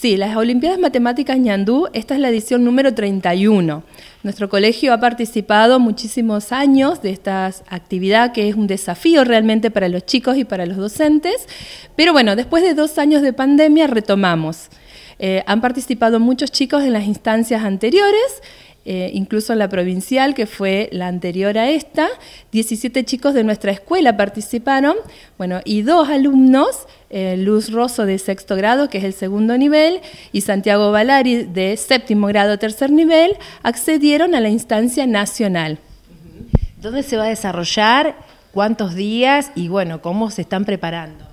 Sí, las Olimpiadas Matemáticas Ñandú, esta es la edición número 31. Nuestro colegio ha participado muchísimos años de esta actividad que es un desafío realmente para los chicos y para los docentes, pero bueno, después de dos años de pandemia retomamos. Eh, han participado muchos chicos en las instancias anteriores incluso eh, incluso la provincial, que fue la anterior a esta, 17 chicos de nuestra escuela participaron, bueno, y dos alumnos, eh, Luz Rosso de sexto grado, que es el segundo nivel, y Santiago Valari de séptimo grado, tercer nivel, accedieron a la instancia nacional. ¿Dónde se va a desarrollar? ¿Cuántos días? Y bueno, ¿cómo se están preparando?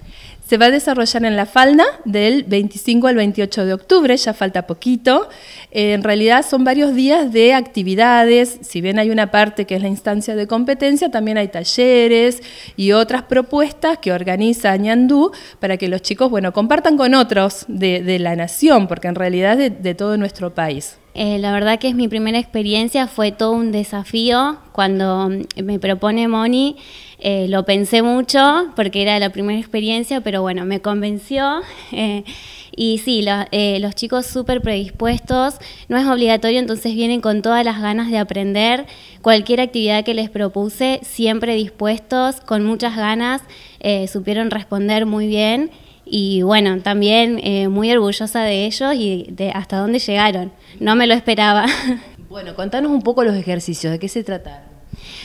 se va a desarrollar en la falda del 25 al 28 de octubre, ya falta poquito. Eh, en realidad son varios días de actividades, si bien hay una parte que es la instancia de competencia, también hay talleres y otras propuestas que organiza Ñandú para que los chicos, bueno, compartan con otros de, la nación, porque en realidad es de todo nuestro país. Eh, la verdad que es mi primera experiencia, fue todo un desafío. Cuando me propone Moni, eh, lo pensé mucho porque era la primera experiencia, pero bueno, me convenció. Eh, y sí, los chicos súper predispuestos, no es obligatorio, entonces vienen con todas las ganas de aprender. Cualquier actividad que les propuse, siempre dispuestos, con muchas ganas, supieron responder muy bien. Y bueno, también eh, muy orgullosa de ellos y de hasta dónde llegaron. No me lo esperaba. Bueno, contanos un poco los ejercicios, ¿de qué se trataron?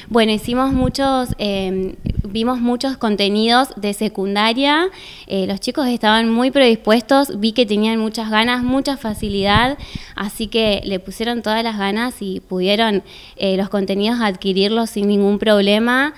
Bueno, hicimos muchos, eh, vimos muchos contenidos de secundaria, eh, los chicos estaban muy predispuestos, vi que tenían muchas ganas, mucha facilidad, así que le pusieron todas las ganas y pudieron eh, los contenidos adquirirlos sin ningún problema.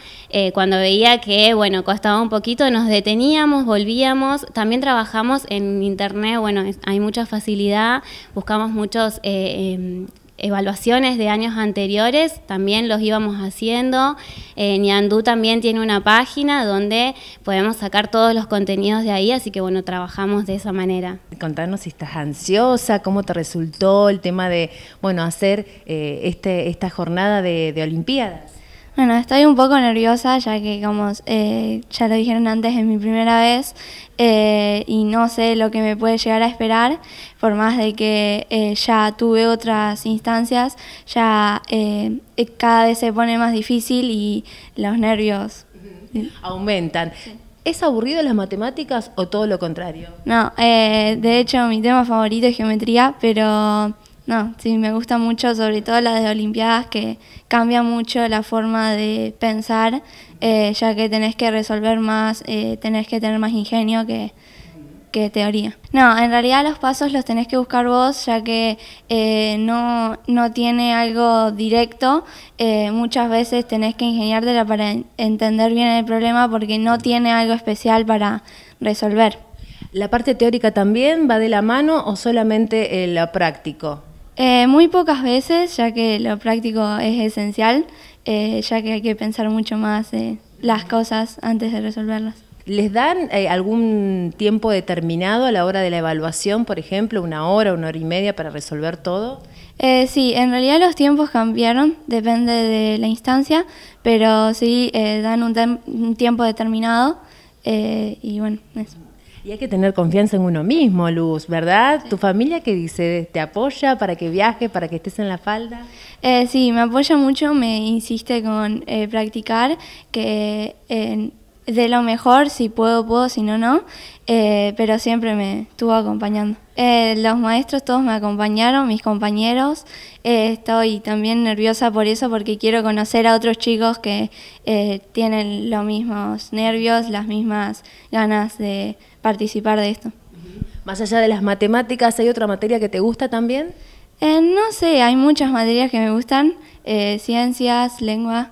cuando veía que, bueno, costaba un poquito, nos deteníamos, volvíamos, también trabajamos en internet, bueno, hay mucha facilidad, buscamos muchos em, evaluaciones de años anteriores, también los íbamos haciendo. Niandú eh, también tiene una página donde podemos sacar todos los contenidos de ahí, así que bueno, trabajamos de esa manera. Contanos si estás ansiosa, cómo te resultó el tema de, bueno, hacer eh, este, esta jornada de, de Olimpiadas. Bueno, estoy un poco nerviosa ya que, como eh, ya lo dijeron antes, es mi primera vez eh, y no sé lo que me puede llegar a esperar, por más de que eh, ya tuve otras instancias, ya cada vez se pone más difícil y los nervios aumentan. ¿Es aburrido las matemáticas o todo lo contrario? No, de hecho mi tema favorito es geometría, pero no, sí, me gusta mucho, sobre todo las de Olimpiadas, que cambia mucho la forma de pensar, eh, ya que tenés que resolver más, eh, tenés que tener más ingenio que, teoría. No, en realidad los pasos los tenés que buscar vos, ya que eh, no, tiene algo directo. muchas veces tenés que ingeniártela para entender bien el problema porque no tiene algo especial para resolver. ¿La parte teórica también va de la mano o solamente la práctica? práctico? Eh, muy pocas veces, ya que lo práctico es esencial, eh, ya que hay que pensar mucho más eh, las cosas antes de resolverlas. ¿Les dan eh, algún tiempo determinado a la hora de la evaluación, por ejemplo, una hora, una hora y media para resolver todo? sí, en realidad los tiempos cambiaron, depende de la instancia, pero sí dan un, tiempo determinado y bueno, eso. Y hay que tener confianza en uno mismo, Luz, ¿verdad? ¿Tu familia qué dice? ¿Te apoya para que viajes, para que estés en la falda? Eh, sí, me apoya mucho, me insiste con eh, practicar, que eh, de lo mejor, si puedo, puedo, si no, no, eh, pero siempre me estuvo acompañando. Eh, los maestros todos me acompañaron, mis compañeros, eh, estoy también nerviosa por eso porque quiero conocer a otros chicos que tienen los mismos nervios, las mismas ganas de participar de esto. Más allá de las matemáticas, ¿hay otra materia que te gusta también? no sé, hay muchas materias que me gustan, ciencias, lengua.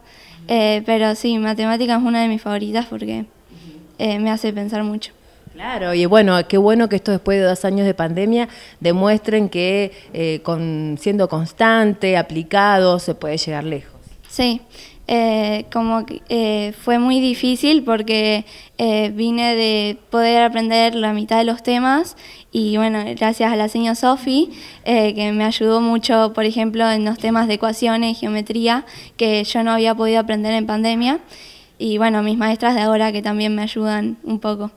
Eh, pero sí, matemática es una de mis favoritas porque eh, me hace pensar mucho. Claro, y bueno, qué bueno que esto después de dos años de pandemia demuestren que eh, con, siendo constante, aplicado, se puede llegar lejos. Sí, eh, como eh, fue muy difícil porque eh, vine de poder aprender la mitad de los temas y bueno, gracias a la señora Sofi, eh, que me ayudó mucho, por ejemplo, en los temas de ecuaciones, y geometría, que yo no había podido aprender en pandemia, y bueno, mis maestras de ahora que también me ayudan un poco.